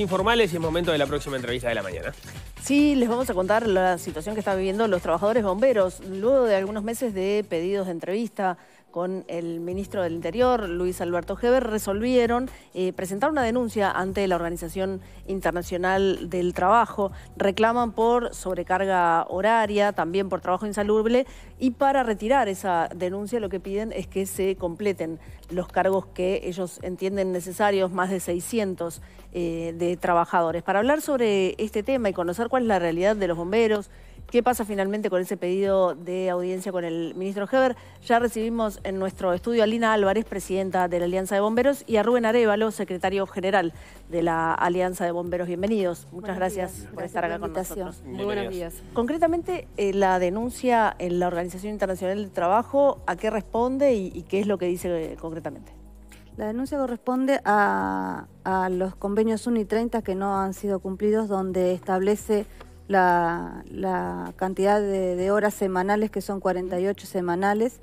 informales y es momento de la próxima entrevista de la mañana. Sí, les vamos a contar la situación que están viviendo los trabajadores bomberos. Luego de algunos meses de pedidos de entrevista con el ministro del Interior, Luis Alberto Heber, resolvieron eh, presentar una denuncia ante la Organización Internacional del Trabajo. Reclaman por sobrecarga horaria, también por trabajo insalubre y para retirar esa denuncia lo que piden es que se completen los cargos que ellos entienden necesarios, más de 600 eh, de trabajadores. Para hablar sobre este tema y conocer cuál es la realidad de los bomberos, ¿Qué pasa finalmente con ese pedido de audiencia con el ministro Heber? Ya recibimos en nuestro estudio a Lina Álvarez, presidenta de la Alianza de Bomberos, y a Rubén Arevalo, secretario general de la Alianza de Bomberos. Bienvenidos. Muchas gracias, por estar acá con nosotros. Muy buenos días. Concretamente, eh, la denuncia en la Organización Internacional del Trabajo, ¿a qué responde y, qué es lo que dice eh, concretamente? La denuncia corresponde a, a los convenios 1 y 30 que no han sido cumplidos, donde establece la, cantidad de, horas semanales, que son 48 semanales.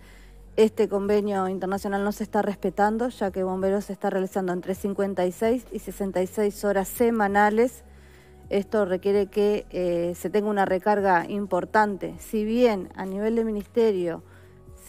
Este convenio internacional no se está respetando, ya que Bomberos se está realizando entre 56 y 66 horas semanales. Esto requiere que eh, se tenga una recarga importante. Si bien a nivel de ministerio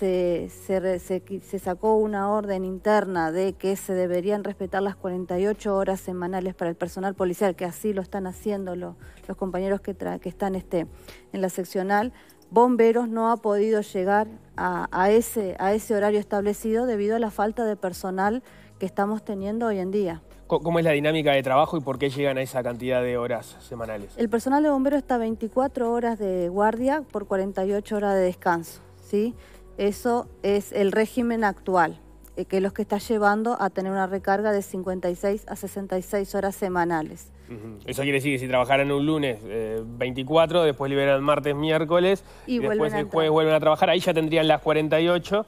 se, sacó una orden interna de que se deberían respetar las 48 horas semanales para el personal policial, que así lo están haciendo los compañeros que, están este, en la seccional, bomberos no ha podido llegar a, ese, a ese horario establecido debido a la falta de personal que estamos teniendo hoy en día. ¿Cómo es la dinámica de trabajo y por qué llegan a esa cantidad de horas semanales? El personal de bomberos está 24 horas de guardia por 48 horas de descanso, ¿sí? Eso es el régimen actual, eh, que es lo que está llevando a tener una recarga de 56 a 66 horas semanales. Eso quiere decir que si trabajaran un lunes 24, eh, después liberan martes, miércoles, y, después vuelven a trabajar, ahí ya tendrían las 48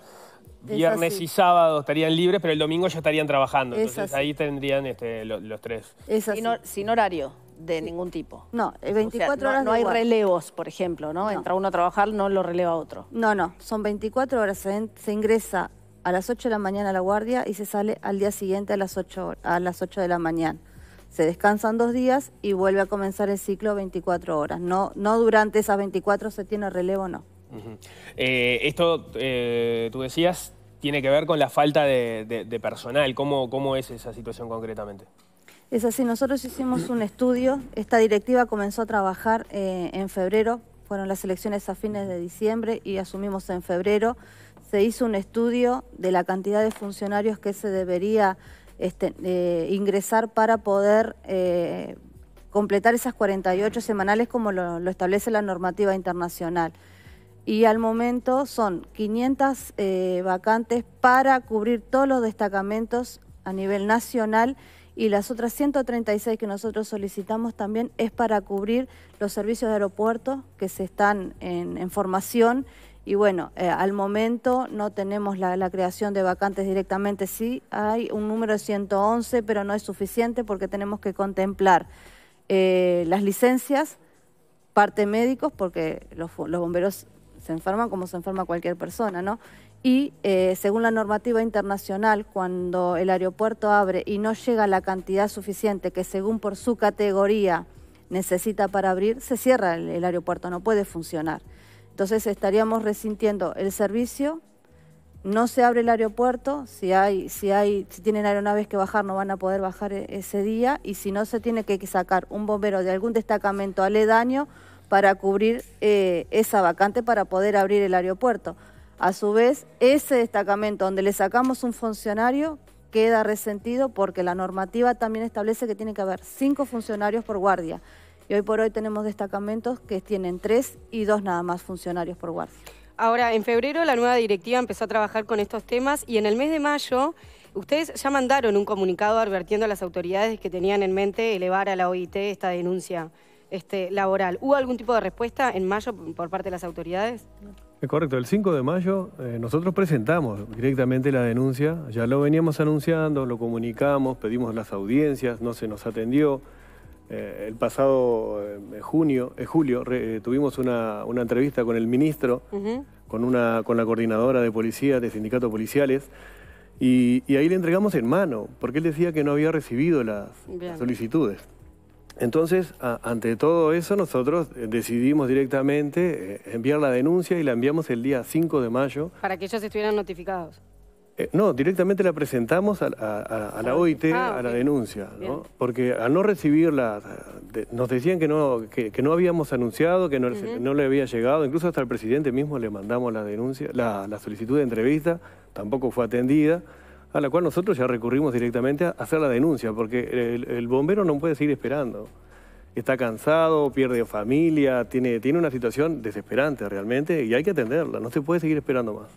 viernes y sábado estarían libres, pero el domingo ya estarían trabajando. Entonces ahí tendrían este, los, tres. sin, horario de ningún tipo. No, 24 horas no, hay relevos, por ejemplo, ¿no? Entra uno a trabajar, no lo releva otro. No, no, son 24 horas, se, ingresa a las 8 de la mañana a la guardia y se sale al día siguiente a las 8, a las de la mañana. Se descansan dos días y vuelve a comenzar el ciclo 24 horas. No, no durante esas 24 se tiene relevo, no. Eh, esto, eh, tú decías, tiene que ver con la falta de, personal. ¿Cómo es esa situación concretamente? Es así, nosotros hicimos un estudio, esta directiva comenzó a trabajar eh, en febrero, fueron las elecciones a fines de diciembre y asumimos en febrero, se hizo un estudio de la cantidad de funcionarios que se debería este, eh, ingresar para poder eh, completar esas 48 semanales como lo, lo, establece la normativa internacional. Y al momento son 500 vacantes para cubrir todos los destacamentos a nivel nacional y las otras 136 que nosotros solicitamos también es para cubrir los servicios de aeropuerto que se están en, formación y bueno, eh, al momento no tenemos la, creación de vacantes directamente, sí hay un número de 111, pero no es suficiente porque tenemos que contemplar eh, las licencias, parte médicos, porque los, los bomberos se enferman como se enferma cualquier persona, ¿no? y eh, según la normativa internacional, cuando el aeropuerto abre y no llega la cantidad suficiente que según por su categoría necesita para abrir, se cierra el, aeropuerto, no puede funcionar. Entonces estaríamos resintiendo el servicio, no se abre el aeropuerto, si, hay, si, hay, si tienen aeronaves que bajar no van a poder bajar eh, ese día y si no se tiene que sacar un bombero de algún destacamento aledaño para cubrir eh, esa vacante para poder abrir el aeropuerto. A su vez, ese destacamento donde le sacamos un funcionario queda resentido porque la normativa también establece que tiene que haber cinco funcionarios por guardia. Y hoy por hoy tenemos destacamentos que tienen tres y dos nada más funcionarios por guardia. Ahora, en febrero la nueva directiva empezó a trabajar con estos temas y en el mes de mayo ustedes ya mandaron un comunicado advirtiendo a las autoridades que tenían en mente elevar a la OIT esta denuncia este, laboral. ¿Hubo algún tipo de respuesta en mayo por parte de las autoridades? correcto, el 5 de mayo eh, nosotros presentamos directamente la denuncia, ya lo veníamos anunciando, lo comunicamos, pedimos las audiencias, no se nos atendió. Eh, el pasado eh, junio, julio tuvimos una, entrevista con el ministro, con, una, con la coordinadora de policía, de sindicatos policiales, y, ahí le entregamos en mano, porque él decía que no había recibido las solicitudes. Entonces, ante todo eso, nosotros decidimos directamente eh, enviar la denuncia y la enviamos el día 5 de mayo. Para que ellos estuvieran notificados. Eh, no, directamente la presentamos a, la ah, OIT, a la denuncia, porque al no recibirla, nos decían que no, que, no habíamos anunciado, que no, le había llegado, incluso hasta el presidente mismo le mandamos la denuncia, la solicitud de entrevista, tampoco fue atendida a la cual nosotros ya recurrimos directamente a hacer la denuncia, porque el, bombero no puede seguir esperando. Está cansado, pierde familia, tiene, tiene una situación desesperante realmente y hay que atenderla, no se puede seguir esperando más.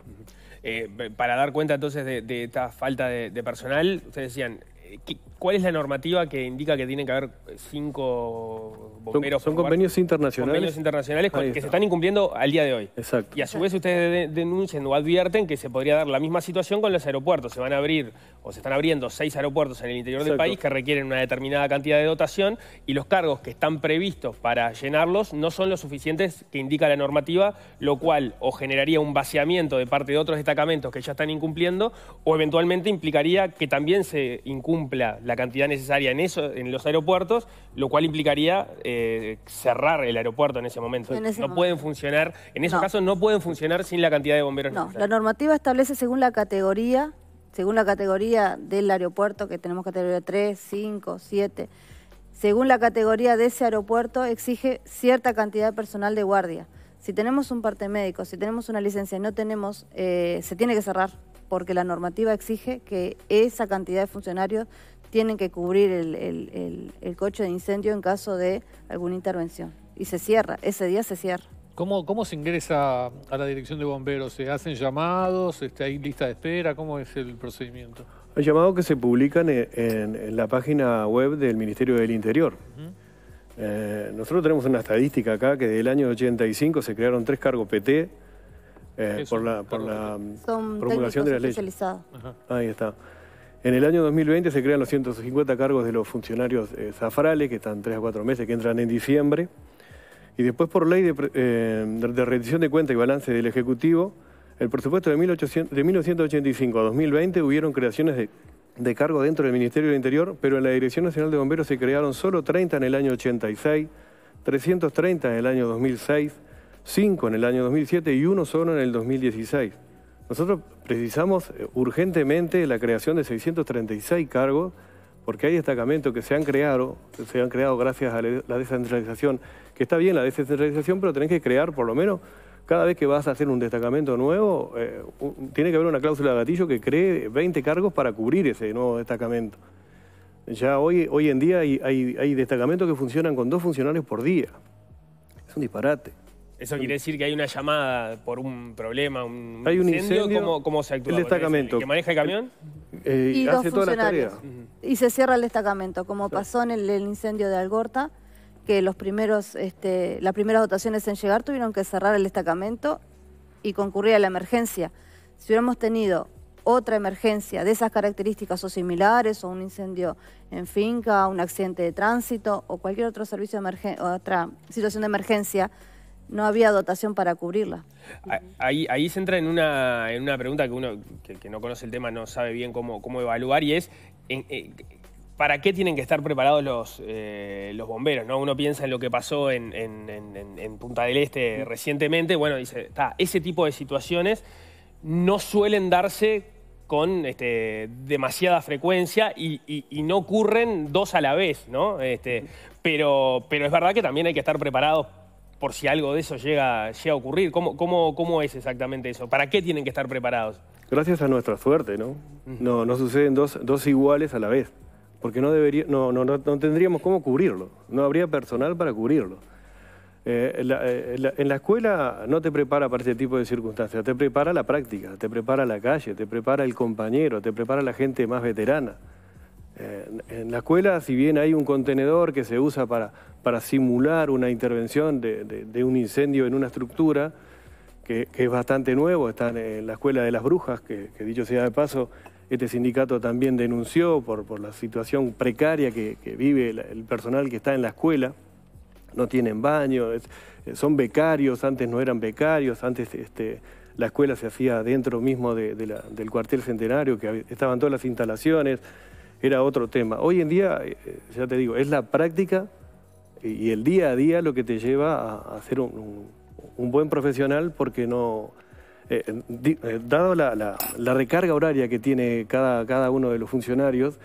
Eh, para dar cuenta entonces de, esta falta de, de personal, ustedes decían, eh, ¿Cuál es la normativa que indica que tienen que haber eh, cinco bomberos? Son, convenios internacionales. Convenios internacionales que se están incumpliendo al día de hoy. Exacto. Y a su vez ustedes denuncian o advierten que se podría dar la misma situación con los aeropuertos. Se van a abrir o se están abriendo seis aeropuertos en el interior del país que requieren una determinada cantidad de dotación y los cargos que están previstos para llenarlos no son los suficientes que indica la normativa, lo cual o generaría un vaciamiento de parte de otros destacamentos que ya están incumpliendo o eventualmente implicaría que también se incumpliera cumpla la cantidad necesaria en, eso, en los aeropuertos, lo cual implicaría eh, cerrar el aeropuerto en ese momento. no pueden funcionar, en esos casos no pueden funcionar sin la cantidad de bomberos No, la normativa establece según la categoría, según la categoría del aeropuerto, que tenemos categoría 3, 5, 7, según la categoría de ese aeropuerto exige cierta cantidad de personal de guardia. Si tenemos un parte médico, si tenemos una licencia y no tenemos, eh, se tiene que cerrar porque la normativa exige que esa cantidad de funcionarios tienen que cubrir el, coche de incendio en caso de alguna intervención. Y se cierra, ese día se cierra. ¿Cómo, ¿Cómo, se ingresa a la dirección de bomberos? ¿Se hacen llamados? Este, ¿Hay lista de espera? ¿Cómo es el procedimiento? Hay llamados que se publican en, la página web del Ministerio del Interior. Eh, nosotros tenemos una estadística acá que del año 85 se crearon tres cargos PT, eh, por la, por mm, promulgación de la ley. Ahí está. En el año 2020 se crean los 150 cargos de los funcionarios eh, zafrales, que están 3 a 4 meses, que entran en diciembre. Y después, por ley eh, de, rendición de cuentas y balance del Ejecutivo, el presupuesto de, 1800, 1985 a 2020 hubieron creaciones de, de cargos dentro del Ministerio del Interior, pero en la Dirección Nacional de Bomberos se crearon solo 30 en el año 86, 330 en el año 2006, cinco en el año 2007 y uno solo en el 2016. Nosotros precisamos eh, urgentemente la creación de 636 cargos porque hay destacamentos que se han creado, se han creado gracias a la descentralización, que está bien la descentralización, pero tenés que crear por lo menos, cada vez que vas a hacer un destacamento nuevo, eh, tiene que haber una cláusula de gatillo que cree 20 cargos para cubrir ese nuevo destacamento. Ya hoy, hoy en día hay, hay destacamentos que funcionan con dos funcionarios por día. Es un disparate. Eso quiere decir que hay una llamada por un problema, un hay un incendio, ¿cómo, se actúa? El destacamento. que maneja el camión? Eh, eh, y hace dos la Y se cierra el destacamento, como pasó en el, incendio de Algorta, que los primeros, este, las primeras dotaciones en llegar tuvieron que cerrar el destacamento y concurrir a la emergencia. Si hubiéramos tenido otra emergencia de esas características o similares, o un incendio en finca, un accidente de tránsito, o cualquier otro servicio de otra situación de emergencia, no había dotación para cubrirla. Ahí, ahí se entra en una, en una pregunta que uno que, no conoce el tema no sabe bien cómo, cómo evaluar y es... Eh, ¿Para qué tienen que estar preparados los, eh, los bomberos? ¿no? Uno piensa en lo que pasó en, Punta del Este recientemente. Bueno, dice, ese tipo de situaciones no suelen darse con este, demasiada frecuencia y, no ocurren dos a la vez, ¿no? Este, pero, pero es verdad que también hay que estar preparados por si algo de eso llega, llega a ocurrir. ¿Cómo, cómo, cómo es exactamente eso? ¿Para qué tienen que estar preparados? Gracias a nuestra suerte, ¿no? Mm. No, no suceden dos, dos iguales a la vez, porque no, debería, no, no, tendríamos cómo cubrirlo, no habría personal para cubrirlo. Eh, eh, en la escuela no te prepara para ese tipo de circunstancias, te prepara la práctica, te prepara la calle, te prepara el compañero, te prepara la gente más veterana. Eh, en la escuela, si bien hay un contenedor que se usa para, simular una intervención de, un incendio en una estructura, que, es bastante nuevo, está en la escuela de las brujas, que, dicho sea de paso, este sindicato también denunció por, la situación precaria que, vive el personal que está en la escuela. No tienen baño, eh, son becarios, antes no eran becarios, antes este, la escuela se hacía dentro mismo del cuartel centenario, que estaban todas las instalaciones era otro tema. Hoy en día, eh, ya te digo, es la práctica y el día a día lo que te lleva a, ser un, buen profesional porque no... Eh, eh, dado la, recarga horaria que tiene cada, cada uno de los funcionarios,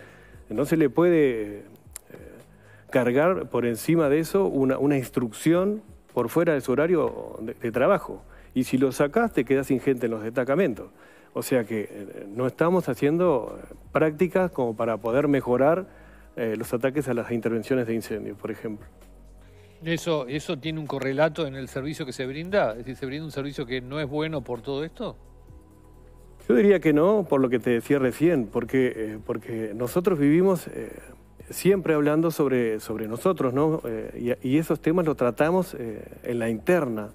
no se le puede cargar por encima de eso una, instrucción por fuera de su horario de, trabajo. Y si lo sacas, te quedas sin gente en los destacamentos. O sea que eh, no estamos haciendo eh, prácticas como para poder mejorar eh, los ataques a las intervenciones de incendios, por ejemplo. Eso, ¿Eso tiene un correlato en el servicio que se brinda? Es decir, ¿se brinda un servicio que no es bueno por todo esto? Yo diría que no, por lo que te decía recién, porque, porque nosotros vivimos siempre hablando sobre, sobre nosotros, ¿no? y, esos temas los tratamos en la interna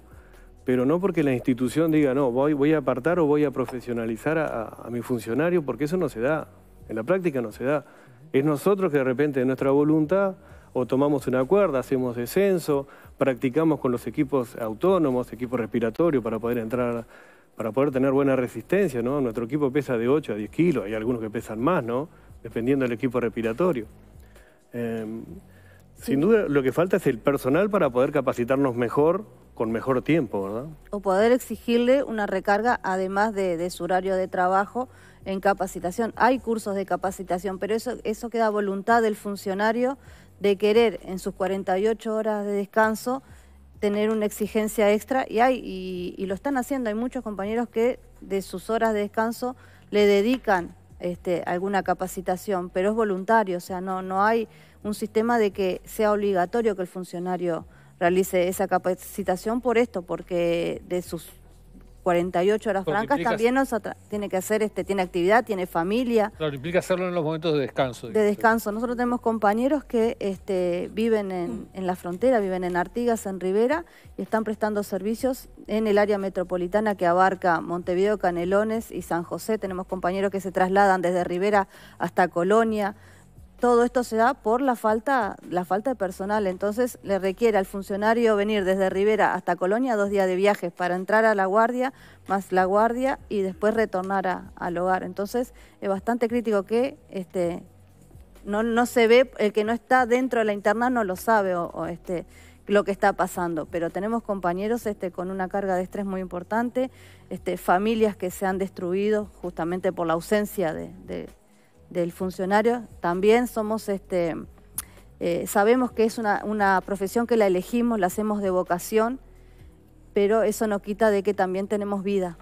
pero no porque la institución diga, no, voy, voy a apartar o voy a profesionalizar a, mi funcionario, porque eso no se da, en la práctica no se da. Es nosotros que de repente de nuestra voluntad o tomamos una cuerda, hacemos descenso, practicamos con los equipos autónomos, equipos respiratorios para poder entrar, para poder tener buena resistencia, ¿no? Nuestro equipo pesa de 8 a 10 kilos, hay algunos que pesan más, Dependiendo del equipo respiratorio. Em, sin duda, lo que falta es el personal para poder capacitarnos mejor con mejor tiempo, ¿verdad? O poder exigirle una recarga además de, su horario de trabajo en capacitación. Hay cursos de capacitación, pero eso, eso queda voluntad del funcionario de querer en sus 48 horas de descanso tener una exigencia extra y, hay, y, lo están haciendo. Hay muchos compañeros que de sus horas de descanso le dedican este, alguna capacitación, pero es voluntario, o sea, no, no hay un sistema de que sea obligatorio que el funcionario realice esa capacitación por esto, porque de sus 48 horas francas también nos tiene que hacer, este, tiene actividad, tiene familia. Claro, implica hacerlo en los momentos de descanso. De descanso. Nosotros tenemos compañeros que este, viven en, en la frontera, viven en Artigas, en Rivera, y están prestando servicios en el área metropolitana que abarca Montevideo, Canelones y San José. Tenemos compañeros que se trasladan desde Rivera hasta Colonia todo esto se da por la falta, la falta de personal. Entonces le requiere al funcionario venir desde Rivera hasta Colonia dos días de viajes para entrar a la guardia, más la guardia y después retornar al hogar. Entonces es bastante crítico que este, no, no se ve, el que no está dentro de la interna no lo sabe o, este, lo que está pasando. Pero tenemos compañeros este, con una carga de estrés muy importante, este, familias que se han destruido justamente por la ausencia de del funcionario, también somos este, eh, sabemos que es una, una, profesión que la elegimos, la hacemos de vocación, pero eso no quita de que también tenemos vida.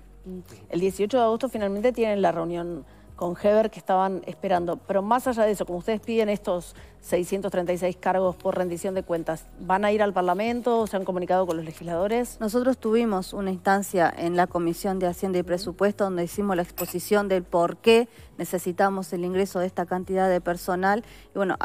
El 18 de agosto finalmente tienen la reunión con Heber que estaban esperando. Pero más allá de eso, como ustedes piden estos 636 cargos por rendición de cuentas, ¿van a ir al Parlamento? ¿Se han comunicado con los legisladores? Nosotros tuvimos una instancia en la Comisión de Hacienda y Presupuesto donde hicimos la exposición del por qué necesitamos el ingreso de esta cantidad de personal. Y bueno,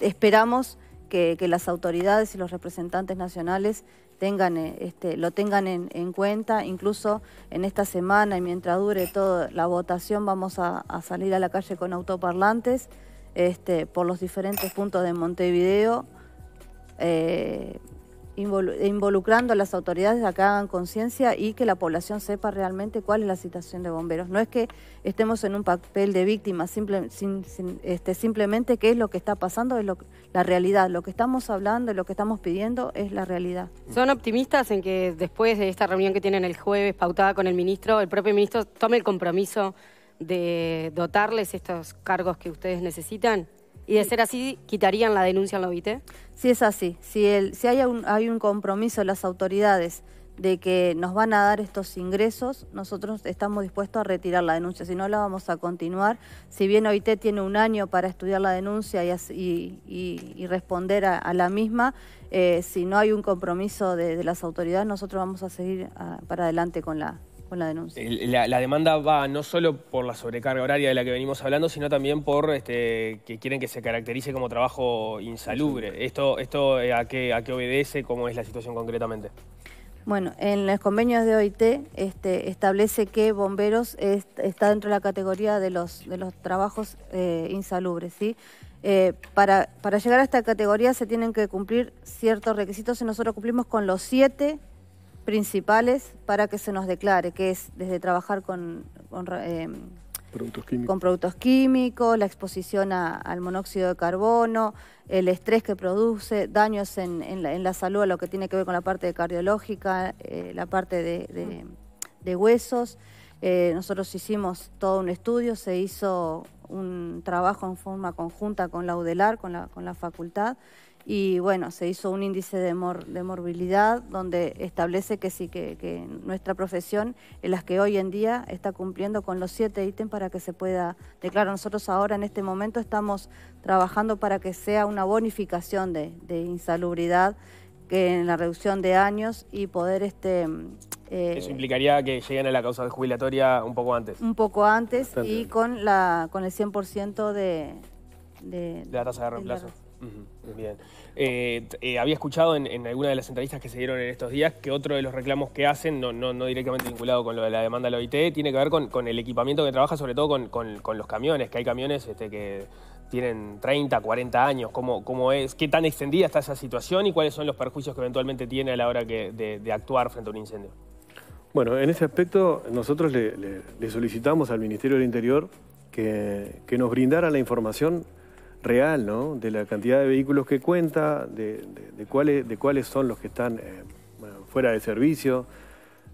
esperamos que las autoridades y los representantes nacionales tengan, eh, este, lo tengan en, en, cuenta. Incluso en esta semana y mientras dure toda la votación vamos a, salir a la calle con autoparlantes este, por los diferentes puntos de Montevideo. Eh, involucrando a las autoridades a que hagan conciencia y que la población sepa realmente cuál es la situación de bomberos. No es que estemos en un papel de víctima, este, simplemente qué es lo que está pasando, es la realidad. Lo que estamos hablando y lo que estamos pidiendo es la realidad. ¿Son optimistas en que después de esta reunión que tienen el jueves pautada con el ministro, el propio ministro tome el compromiso de dotarles estos cargos que ustedes necesitan? Y de ser así, ¿quitarían la denuncia a la OIT? Sí, es así, si, el, si hay, un, hay un compromiso de las autoridades de que nos van a dar estos ingresos, nosotros estamos dispuestos a retirar la denuncia, si no la vamos a continuar. Si bien OIT tiene un año para estudiar la denuncia y, responder a, la misma, eh, si no hay un compromiso de, las autoridades, nosotros vamos a seguir ah, para adelante con la, la La, demanda va no solo por la sobrecarga horaria de la que venimos hablando, sino también por este, que quieren que se caracterice como trabajo insalubre. ¿Esto, esto eh, a, qué, a qué obedece? ¿Cómo es la situación concretamente? Bueno, en los convenios de OIT este, establece que bomberos está dentro de la categoría de los, de los trabajos eh, insalubres, ¿sí? Eh, para, para llegar a esta categoría se tienen que cumplir ciertos requisitos y nosotros cumplimos con los siete principales para que se nos declare, que es desde trabajar con, eh, productos, químicos. con productos químicos, la exposición al monóxido de carbono, el estrés que produce, daños en, la, salud, lo que tiene que ver con la parte cardiológica, eh, la parte de, huesos. Eh, nosotros hicimos todo un estudio, se hizo un trabajo en forma conjunta con la UDELAR, con la, con la facultad, y bueno, se hizo un índice de, mor de morbilidad donde establece que sí, que, nuestra profesión, en las que hoy en día está cumpliendo con los siete ítems para que se pueda declarar. Nosotros ahora en este momento estamos trabajando para que sea una bonificación de, insalubridad que en la reducción de años y poder este eh, Eso implicaría que lleguen a la causa jubilatoria un poco antes. Un poco antes y con la con el 100% de, de, de la tasa de reemplazo. Bien. Eh, eh, había escuchado en, alguna de las entrevistas que se dieron en estos días que otro de los reclamos que hacen, no, directamente vinculado con lo de la demanda de la OIT, tiene que ver con, el equipamiento que trabaja, sobre todo con, los camiones, que hay camiones este, que tienen 30, 40 años, ¿Cómo, ¿cómo, es, qué tan extendida está esa situación y cuáles son los perjuicios que eventualmente tiene a la hora de, actuar frente a un incendio. Bueno, en ese aspecto nosotros le, solicitamos al Ministerio del Interior que, que, nos brindara la información real, ¿no? De la cantidad de vehículos que cuenta, de, cuáles, de cuáles son los que están eh, fuera de servicio,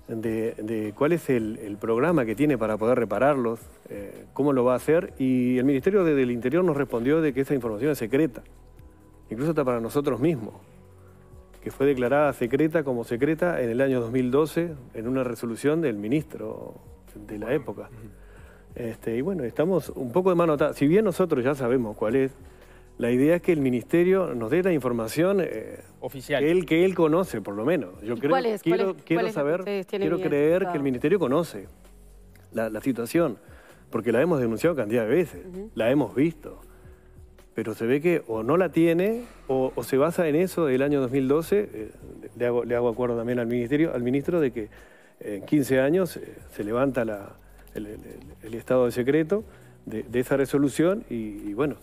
de, cuál es el, programa que tiene para poder repararlos, eh, cómo lo va a hacer. Y el Ministerio del Interior nos respondió de que esa información es secreta, incluso hasta para nosotros mismos, que fue declarada secreta como secreta en el año 2012 en una resolución del ministro de la época. Este, y bueno, estamos un poco de mano atada. Si bien nosotros ya sabemos cuál es, la idea es que el ministerio nos dé la información eh, oficial que él, que él conoce, por lo menos. Yo creo, quiero, saber, quiero creer que el ministerio conoce la, situación, porque la hemos denunciado cantidad de veces, la hemos visto. Pero se ve que o no la tiene o, se basa en eso del año 2012. Eh, le, hago, le hago acuerdo también al ministerio, al ministro de que en 15 años eh, se levanta la, el, estado de secreto de, esa resolución y, bueno,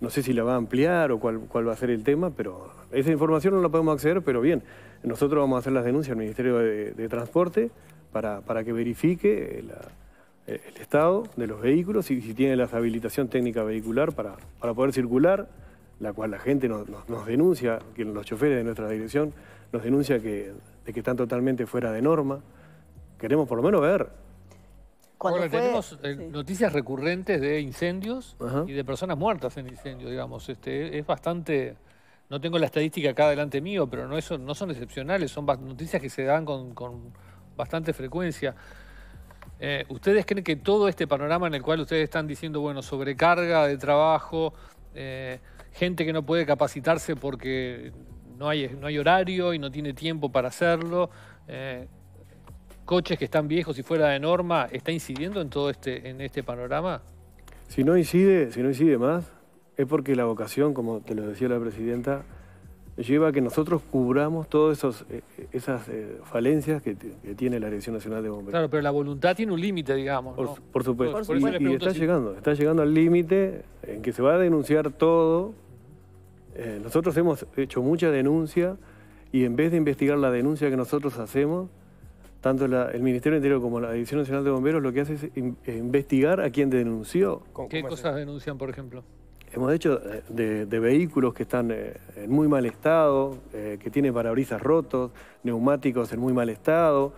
no sé si la va a ampliar o cuál, cuál va a ser el tema, pero esa información no la podemos acceder, pero bien, nosotros vamos a hacer las denuncias al Ministerio de, Transporte para, que verifique el estado de los vehículos y si tiene la habilitación técnica vehicular para, poder circular, la cual la gente nos, denuncia, que los choferes de nuestra dirección nos denuncia que, que están totalmente fuera de norma. Queremos por lo menos ver tenemos eh, noticias recurrentes de incendios y de personas muertas en incendios, digamos. Este, es bastante... No tengo la estadística acá delante mío, pero no, eso, no son excepcionales, son noticias que se dan con, bastante frecuencia. Eh, ¿Ustedes creen que todo este panorama en el cual ustedes están diciendo, bueno, sobrecarga de trabajo, eh, gente que no puede capacitarse porque no hay, no hay horario y no tiene tiempo para hacerlo, coches que están viejos y fuera de norma, ¿está incidiendo en todo este, en este panorama? Si no incide, si no incide más, es porque la vocación, como te lo decía la presidenta, lleva a que nosotros cubramos todas esos, eh, eh, esas eh, falencias que, tiene la Dirección Nacional de Bomberos. Claro, pero la voluntad tiene un límite, digamos. ¿no? Por, supuesto. Y, está llegando, está llegando al límite en que se va a denunciar todo. nosotros hemos hecho mucha denuncia y en vez de investigar la denuncia que nosotros hacemos, tanto el Ministerio Interior como la División Nacional de Bomberos lo que hace es eh, investigar a quien denunció. ¿Qué cosas denuncian, por ejemplo? Hemos hecho eh, de, vehículos que están eh, en muy mal estado, que tienen parabrisas rotos, neumáticos en muy mal estado,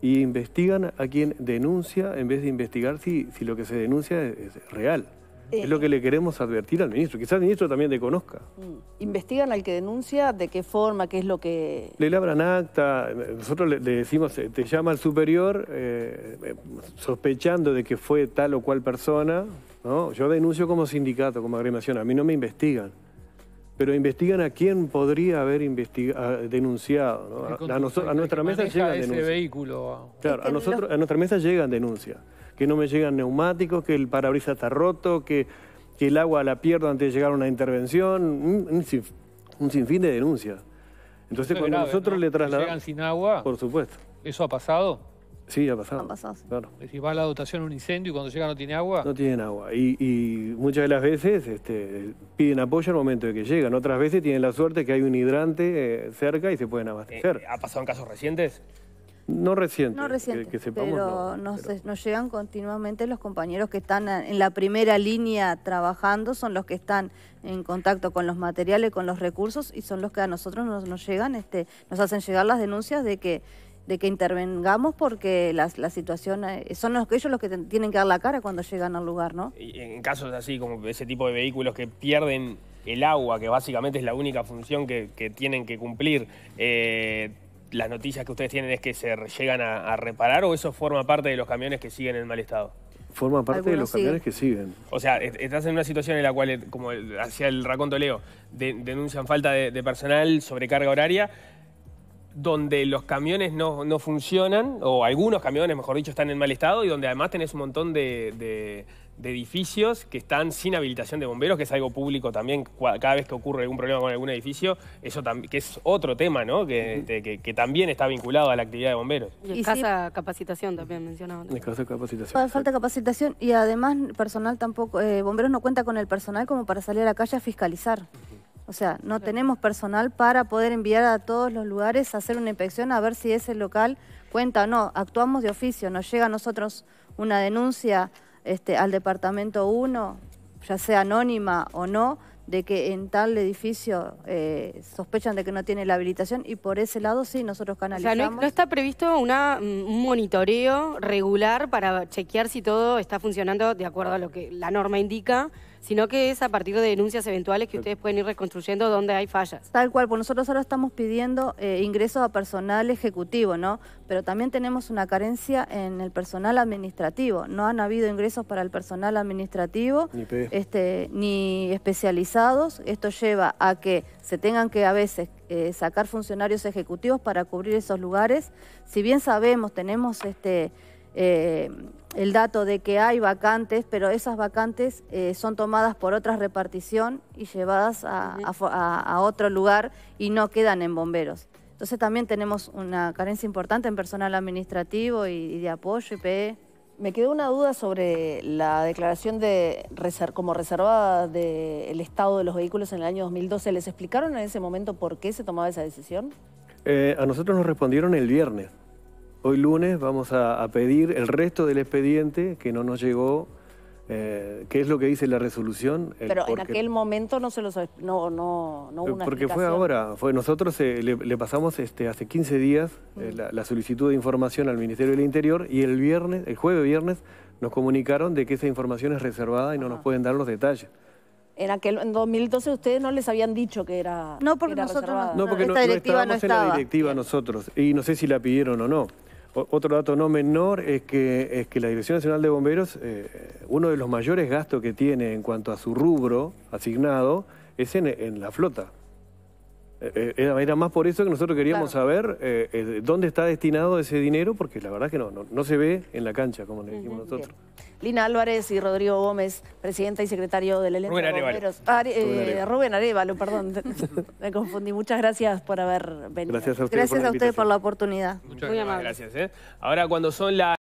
y investigan a quien denuncia en vez de investigar si, lo que se denuncia es real es eh, lo que le queremos advertir al ministro. Quizás el ministro también le conozca. Mm. ¿Investigan al que denuncia? ¿De qué forma? ¿Qué es lo que...? Le labran acta. Nosotros le, decimos, eh, te llama al superior eh, sospechando de que fue tal o cual persona. ¿no? Yo denuncio como sindicato, como agremación. A mí no me investigan. Pero investigan a quién podría haber denunciado. A, nuestra mesa llegan denuncias. Vehículo. Claro, a, nosotros, a nuestra mesa llegan denuncias que no me llegan neumáticos, que el parabrisas está roto, que, el agua la pierdo antes de llegar a una intervención, un, sinfín de denuncias. Entonces, cuando nosotros le trasladamos... ¿Llegan sin agua? Por supuesto. ¿Eso ha pasado? Sí, ha pasado. Ha pasado, Es decir, va a la dotación un incendio y cuando llega no tiene agua. No tienen agua. Y, muchas de las veces este, piden apoyo al momento de que llegan. Otras veces tienen la suerte que hay un hidrante eh, cerca y se pueden abastecer. Eh, ¿Ha pasado en casos recientes? No reciente. pero, nos, llegan continuamente los compañeros que están en la primera línea trabajando, son los que están en contacto con los materiales, con los recursos y son los que a nosotros nos, nos llegan, este, nos hacen llegar las denuncias de que de que intervengamos porque la, situación eh, son los, ellos los que tienen que dar la cara cuando llegan al lugar, ¿no? En casos así como ese tipo de vehículos que pierden el agua, que básicamente es la única función que, que tienen que cumplir. Eh, las noticias que ustedes tienen es que se llegan a, reparar o eso forma parte de los camiones que siguen en mal estado? Forma parte de los camiones que siguen. O sea, estás en una situación en la cual, eh, como hacía el raconto Leo, denuncian falta de, personal, sobrecarga horaria, donde los camiones no, funcionan, o algunos camiones, mejor dicho, están en mal estado, y donde además tenés un montón de de edificios que están sin habilitación de bomberos, que es algo público también, cada vez que ocurre algún problema con algún edificio, eso que es otro tema, ¿no? Que, también está vinculado a la actividad de bomberos. Y escasa capacitación también mencionaba. Escasa capacitación. Ah, falta capacitación y además personal tampoco, eh, bomberos no cuenta con el personal como para salir a la calle a fiscalizar. O sea, no tenemos personal para poder enviar a todos los lugares a hacer una inspección a ver si ese local cuenta o no. Actuamos de oficio, nos llega a nosotros una denuncia este, al departamento 1, ya sea anónima o no, de que en tal edificio eh, sospechan de que no tiene la habilitación y por ese lado sí nosotros canalizamos. O sea, no, está previsto mm, un monitoreo regular para chequear si todo está funcionando de acuerdo a lo que la norma indica sino que es a partir de denuncias eventuales que ustedes pueden ir reconstruyendo donde hay fallas. Tal cual, pues nosotros ahora estamos pidiendo eh, ingresos a personal ejecutivo, ¿no? Pero también tenemos una carencia en el personal administrativo. No han habido ingresos para el personal administrativo ni, este, ni especializados. Esto lleva a que se tengan que a veces eh, sacar funcionarios ejecutivos para cubrir esos lugares. Si bien sabemos, tenemos este... Eh, el dato de que hay vacantes, pero esas vacantes eh, son tomadas por otra repartición y llevadas a, otro lugar y no quedan en bomberos. Entonces también tenemos una carencia importante en personal administrativo y, de apoyo, P.E. Me quedó una duda sobre la declaración de como reservada del estado de los vehículos en el año 2012. ¿Les explicaron en ese momento por qué se tomaba esa decisión? Eh, a nosotros nos respondieron el viernes. Hoy lunes vamos a, pedir el resto del expediente que no nos llegó. Eh, ¿Qué es lo que dice la resolución? Pero en aquel momento no se los... No, no, no una Porque fue ahora. Fue, nosotros eh, le, pasamos este, hace 15 días eh, mm. la, solicitud de información al Ministerio del Interior y el viernes, el jueves viernes, nos comunicaron de que esa información es reservada y no nos pueden dar los detalles. En aquel en 2012 ustedes no les habían dicho que era No, porque nosotros no, porque no, no estábamos en la directiva nosotros y no sé si la pidieron o no. Otro dato no menor es que, es que la Dirección Nacional de Bomberos, eh, uno de los mayores gastos que tiene en cuanto a su rubro asignado es en la flota. Eh, eh, era, más por eso que nosotros queríamos saber eh, dónde está destinado ese dinero, porque la verdad que no, no, se ve en la cancha, como le dijimos nosotros. Lina Álvarez y Rodrigo Gómez, presidenta y secretario del elenco Rubén ah, Arevalo. Rubén, Arevalo, perdón, me confundí. Muchas gracias por haber venido. Gracias a ustedes, gracias por, a ustedes por la oportunidad. Muchas Muy gracias. Ahora cuando son las...